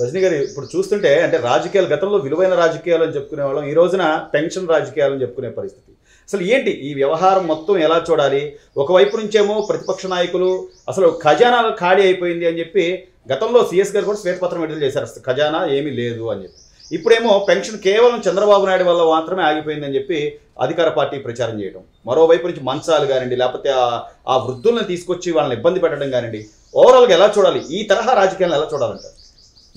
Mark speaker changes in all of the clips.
Speaker 1: రజనీ గారు ఇప్పుడు చూస్తుంటే అంటే రాజకీయాలు గతంలో విలువైన రాజకీయాలు అని చెప్పుకునే వాళ్ళం ఈ రోజున పెన్షన్ రాజకీయాలు అని చెప్పుకునే పరిస్థితి అసలు ఏంటి ఈ వ్యవహారం మొత్తం ఎలా చూడాలి ఒకవైపు నుంచేమో ప్రతిపక్ష నాయకులు అసలు ఖజానా ఖాళీ అయిపోయింది అని చెప్పి గతంలో సీఎస్ గారు కూడా శ్వేతపత్రం విడుదల చేశారు అసలు ఖజానా ఏమీ లేదు అని చెప్పి ఇప్పుడేమో పెన్షన్ కేవలం చంద్రబాబు నాయుడు వల్ల మాత్రమే ఆగిపోయిందని చెప్పి అధికార పార్టీ ప్రచారం చేయడం మరోవైపు నుంచి మంచాలు కానివ్వండి లేకపోతే ఆ వృద్ధులను తీసుకొచ్చి వాళ్ళని ఇబ్బంది పెట్టడం కానివ్వండి ఓవరాల్గా ఎలా చూడాలి ఈ తరహా రాజకీయాలను ఎలా చూడాలంటారు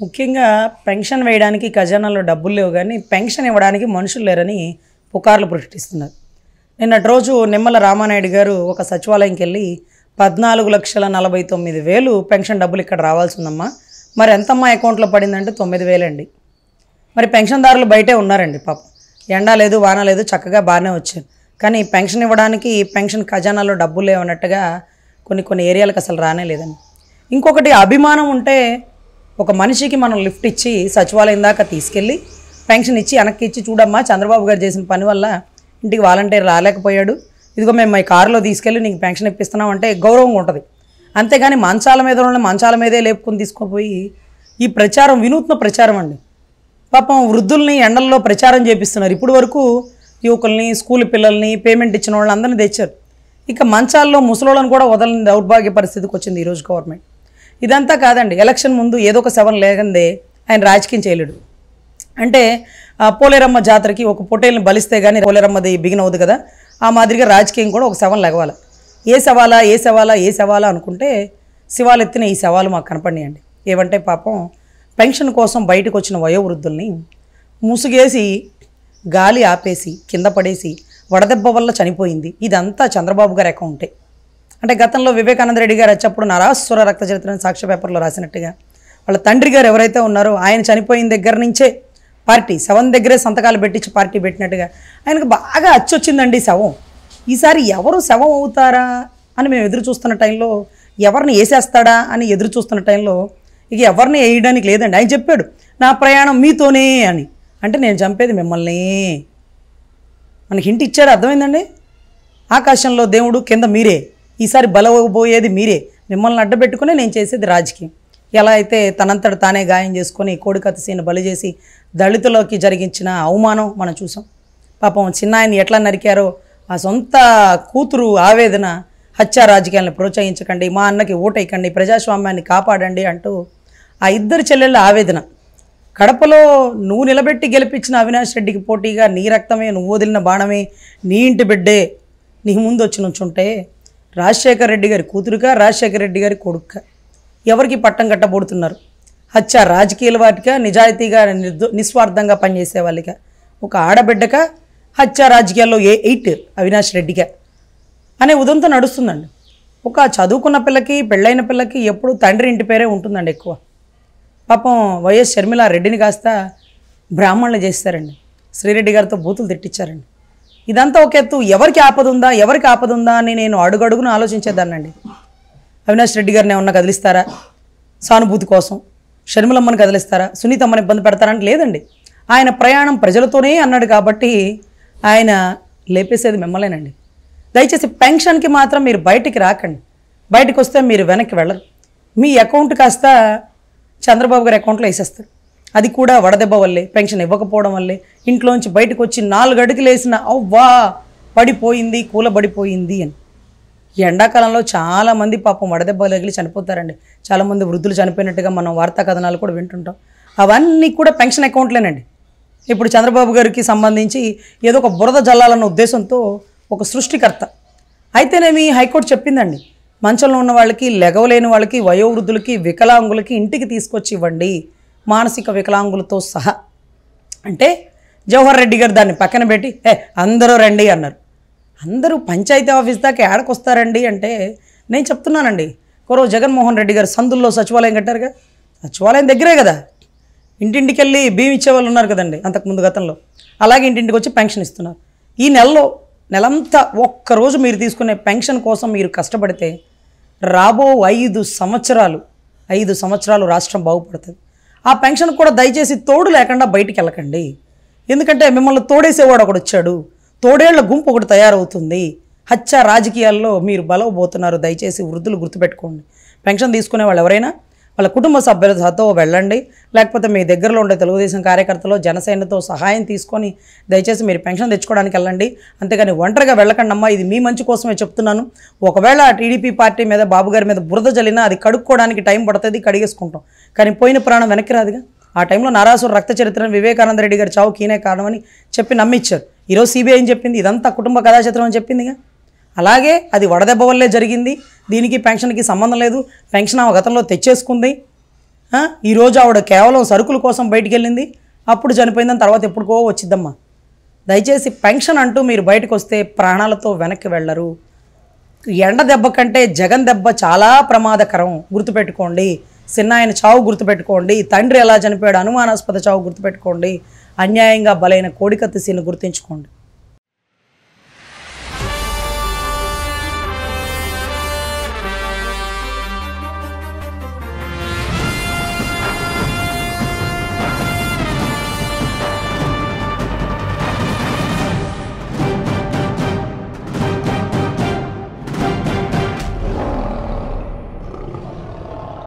Speaker 1: ముఖ్యంగా పెన్షన్ వేయడానికి ఖజానాలో డబ్బులు లేవు కానీ పెన్షన్ ఇవ్వడానికి మనుషులు లేరని పుకార్లు ప్రకటిస్తున్నారు నిన్నటి రోజు నిమ్మల రామానాయుడు గారు ఒక సచివాలయంకి వెళ్ళి పద్నాలుగు లక్షల నలభై తొమ్మిది వేలు పెన్షన్ డబ్బులు ఇక్కడ రావాల్సి ఉందమ్మా మరి ఎంతమ్మా అకౌంట్లో పడిందంటే తొమ్మిది వేలండి మరి పెన్షన్దారులు బయటే ఉన్నారండి పాప ఎండ లేదు వాన లేదు చక్కగా బాగానే వచ్చారు కానీ పెన్షన్ ఇవ్వడానికి పెన్షన్ ఖజానాలో డబ్బులు లేవన్నట్టుగా కొన్ని కొన్ని ఏరియాలకు అసలు రానే లేదండి ఇంకొకటి అభిమానం ఉంటే ఒక మనిషికి మనం లిఫ్ట్ ఇచ్చి సచివాలయం దాకా తీసుకెళ్ళి పెన్షన్ ఇచ్చి వెనక్కి ఇచ్చి చూడమ్మా చంద్రబాబు గారు చేసిన పని వల్ల ఇంటికి వాలంటీర్ రాలేకపోయాడు ఇదిగో మేము మా కారులో తీసుకెళ్ళి నీకు పెన్షన్ ఇప్పిస్తున్నాం అంటే గౌరవంగా ఉంటుంది అంతేగాని మంచాల మీద ఉన్న మంచాల మీదే లేపుకొని తీసుకుపోయి ఈ ప్రచారం వినూత్న ప్రచారం అండి పాపం వృద్ధుల్ని ఎండల్లో ప్రచారం చేపిస్తున్నారు ఇప్పుడు వరకు యువకుల్ని స్కూల్ పిల్లల్ని పేమెంట్ ఇచ్చిన వాళ్ళని అందరినీ తెచ్చారు ఇక మంచాల్లో ముసలోళ్ళని కూడా వదలని దౌర్భాగ్య పరిస్థితికి వచ్చింది ఈరోజు గవర్నమెంట్ ఇదంతా కాదండి ఎలక్షన్ ముందు ఏదో ఒక సెవెన్ లేకందే ఆయన రాజకీయం చేయలేడు అంటే పోలేరమ్మ జాతరకి ఒక పొట్టేల్ని బలిస్తే కానీ పోలేరమ్మది బిగిన్ అవుతుంది కదా ఆ మాదిరిగా రాజకీయం కూడా ఒక సెవెన్ లెగవాల ఏ సవాలా ఏ సవాలా ఏ సవాలా అనుకుంటే శివాలెత్తిన ఈ సవాలు మాకు కనపడినాయండి ఏమంటే పాపం పెన్షన్ కోసం బయటకు వచ్చిన వయోవృద్ధుల్ని ముసుగేసి గాలి ఆపేసి కింద పడేసి వడదెబ్బ వల్ల చనిపోయింది ఇదంతా చంద్రబాబు గారి అకౌంటే అంటే గతంలో వివేకానంద రెడ్డి గారు వచ్చినప్పుడు నరాసుర రక్త చరిత్రను సాక్ష్య పేపర్లో రాసినట్టుగా వాళ్ళ తండ్రి గారు ఎవరైతే ఉన్నారో ఆయన చనిపోయిన దగ్గర నుంచే పార్టీ శవం దగ్గరే సంతకాలు పెట్టించి పార్టీ పెట్టినట్టుగా ఆయనకు బాగా అచ్చొచ్చిందండి శవం ఈసారి ఎవరు శవం అవుతారా అని మేము ఎదురు చూస్తున్న టైంలో ఎవరిని వేసేస్తాడా అని ఎదురు చూస్తున్న టైంలో ఇక ఎవరిని వేయడానికి లేదండి ఆయన చెప్పాడు నా ప్రయాణం మీతోనే అని అంటే నేను చంపేది మిమ్మల్ని మనకి ఇంటి ఇచ్చాడు అర్థమైందండి ఆకాశంలో దేవుడు కింద మీరే ఈసారి బలవబోయేది మీరే మిమ్మల్ని అడ్డబెట్టుకుని నేను చేసేది రాజకీయం ఎలా అయితే తనంతట తానే గాయం చేసుకొని కోడికత్తి సీను బలి చేసి దళితులకి జరిగించిన అవమానం మనం చూసాం పాపం చిన్నాయన్ని ఎట్లా నరికారో ఆ సొంత కూతురు ఆవేదన హత్యా రాజకీయాలను ప్రోత్సహించకండి మా అన్నకి ఓటేయకండి ప్రజాస్వామ్యాన్ని కాపాడండి అంటూ ఆ ఇద్దరు చెల్లెళ్ళ ఆవేదన కడపలో నువ్వు నిలబెట్టి గెలిపించిన అవినాష్ రెడ్డికి పోటీగా నీ రక్తమే నువ్వు వదిలిన బాణమే నీ ఇంటి బిడ్డే నీ ముందు వచ్చి నుంచుంటే రాజశేఖర రెడ్డి గారి కూతురుగా రాజశేఖర రెడ్డి గారి కొడుక్క ఎవరికి పట్టం కట్టబోడుతున్నారు హత్య రాజకీయాల వాటిగా నిజాయితీగా నిస్వార్థంగా పనిచేసే వాళ్ళగా ఒక ఆడబిడ్డక హత్య రాజకీయాల్లో ఏ ఎయిట్ అవినాష్ రెడ్డిగా అనే ఉదంతో నడుస్తుందండి ఒక చదువుకున్న పిల్లకి పెళ్ళైన పిల్లకి ఎప్పుడు తండ్రి ఇంటి పేరే ఉంటుందండి ఎక్కువ పాపం వైఎస్ షర్మిల రెడ్డిని కాస్త బ్రాహ్మణులు చేస్తారండి శ్రీరెడ్డి గారితో బూతులు తిట్టించారండి ఇదంతా ఒక ఎత్తు ఎవరికి ఆపదుందా ఉందా ఎవరికి ఆపదుందా ఉందా అని నేను అడుగడుగును ఆలోచించేదాన్నండి అవినాష్ రెడ్డి గారిని ఏమన్నా కదిలిస్తారా సానుభూతి కోసం షర్మిలమ్మని కదిలిస్తారా సునీతమ్మని ఇబ్బంది పెడతారంటే లేదండి ఆయన ప్రయాణం ప్రజలతోనే అన్నాడు కాబట్టి ఆయన లేపేసేది మిమ్మల్నేనండి దయచేసి పెన్షన్కి మాత్రం మీరు బయటికి రాకండి బయటకు వస్తే మీరు వెనక్కి వెళ్ళరు మీ అకౌంట్ కాస్త చంద్రబాబు గారి అకౌంట్లో వేసేస్తారు అది కూడా వడదెబ్బ వల్లే పెన్షన్ ఇవ్వకపోవడం వల్లే ఇంట్లోంచి బయటకు వచ్చి నాలుగు అడుగులు వేసిన అవ్వా పడిపోయింది కూలబడిపోయింది అని ఎండాకాలంలో చాలామంది పాపం వడదెబ్బలు తగిలి చనిపోతారండి చాలామంది వృద్ధులు చనిపోయినట్టుగా మనం వార్తా కథనాలు కూడా వింటుంటాం అవన్నీ కూడా పెన్షన్ అకౌంట్లేనండి ఇప్పుడు చంద్రబాబు గారికి సంబంధించి ఏదో ఒక బురద జల్లాలన్న ఉద్దేశంతో ఒక సృష్టికర్త అయితేనేమి హైకోర్టు చెప్పిందండి మంచంలో ఉన్న వాళ్ళకి లెగవలేని వాళ్ళకి వయోవృద్ధులకి వికలాంగులకి ఇంటికి తీసుకొచ్చి ఇవ్వండి మానసిక వికలాంగులతో సహా అంటే జవహర్ రెడ్డి గారు దాన్ని పక్కన పెట్టి ఏ అందరూ రండి అన్నారు అందరూ పంచాయతీ ఆఫీస్ దాకా ఏడకొస్తారండి అంటే నేను చెప్తున్నానండి ఒకరో జగన్మోహన్ రెడ్డి గారు సందుల్లో సచివాలయం కట్టారుగా సచివాలయం దగ్గరే కదా ఇంటింటికి వెళ్ళి ఇచ్చే వాళ్ళు ఉన్నారు కదండి అంతకుముందు గతంలో అలాగే ఇంటింటికి వచ్చి పెన్షన్ ఇస్తున్నారు ఈ నెలలో నెలంతా ఒక్కరోజు మీరు తీసుకునే పెన్షన్ కోసం మీరు కష్టపడితే రాబో ఐదు సంవత్సరాలు ఐదు సంవత్సరాలు రాష్ట్రం బాగుపడుతుంది ఆ పెన్షన్ కూడా దయచేసి తోడు లేకుండా బయటికి వెళ్ళకండి ఎందుకంటే మిమ్మల్ని తోడేసేవాడు ఒకడు వచ్చాడు తోడేళ్ల గుంపు ఒకటి తయారవుతుంది హత్య రాజకీయాల్లో మీరు బలవబోతున్నారు దయచేసి వృద్ధులు గుర్తుపెట్టుకోండి పెన్షన్ తీసుకునే వాళ్ళు ఎవరైనా వాళ్ళ కుటుంబ సభ్యులతో వెళ్ళండి లేకపోతే మీ దగ్గరలో ఉండే తెలుగుదేశం కార్యకర్తలు జనసేనతో సహాయం తీసుకొని దయచేసి మీరు పెన్షన్ తెచ్చుకోవడానికి వెళ్ళండి అంతేగాని ఒంటరిగా వెళ్ళకండి అమ్మా ఇది మీ మంచి కోసమే చెప్తున్నాను ఒకవేళ టీడీపీ పార్టీ మీద బాబు గారి మీద బురద జల్లినా అది కడుక్కోవడానికి టైం పడుతుంది కడిగేసుకుంటాం కానీ పోయిన ప్రాణం వెనక్కి రాదుగా ఆ టైంలో నారాసు రక్త చరిత్రను వివేకానంద రెడ్డి గారు చావు కీనే కారణమని చెప్పి నమ్మిచ్చారు ఈరోజు సిబిఐ అని చెప్పింది ఇదంతా కుటుంబ కథాచిత్రం అని చెప్పిందిగా అలాగే అది వడదెబ్బ వల్లే జరిగింది దీనికి పెన్షన్కి సంబంధం లేదు పెన్షన్ ఆమె గతంలో తెచ్చేసుకుంది ఈరోజు ఆవిడ కేవలం సరుకుల కోసం బయటికి వెళ్ళింది అప్పుడు చనిపోయిందని తర్వాత ఎప్పుడుకో వచ్చిద్దమ్మా దయచేసి పెన్షన్ అంటూ మీరు బయటకు వస్తే ప్రాణాలతో వెనక్కి వెళ్ళరు ఎండ దెబ్బ కంటే జగన్ దెబ్బ చాలా ప్రమాదకరం గుర్తుపెట్టుకోండి ఆయన చావు గుర్తుపెట్టుకోండి తండ్రి ఎలా చనిపోయాడు అనుమానాస్పద చావు గుర్తుపెట్టుకోండి అన్యాయంగా బలైన కోడికత్తి సీను గుర్తుంచుకోండి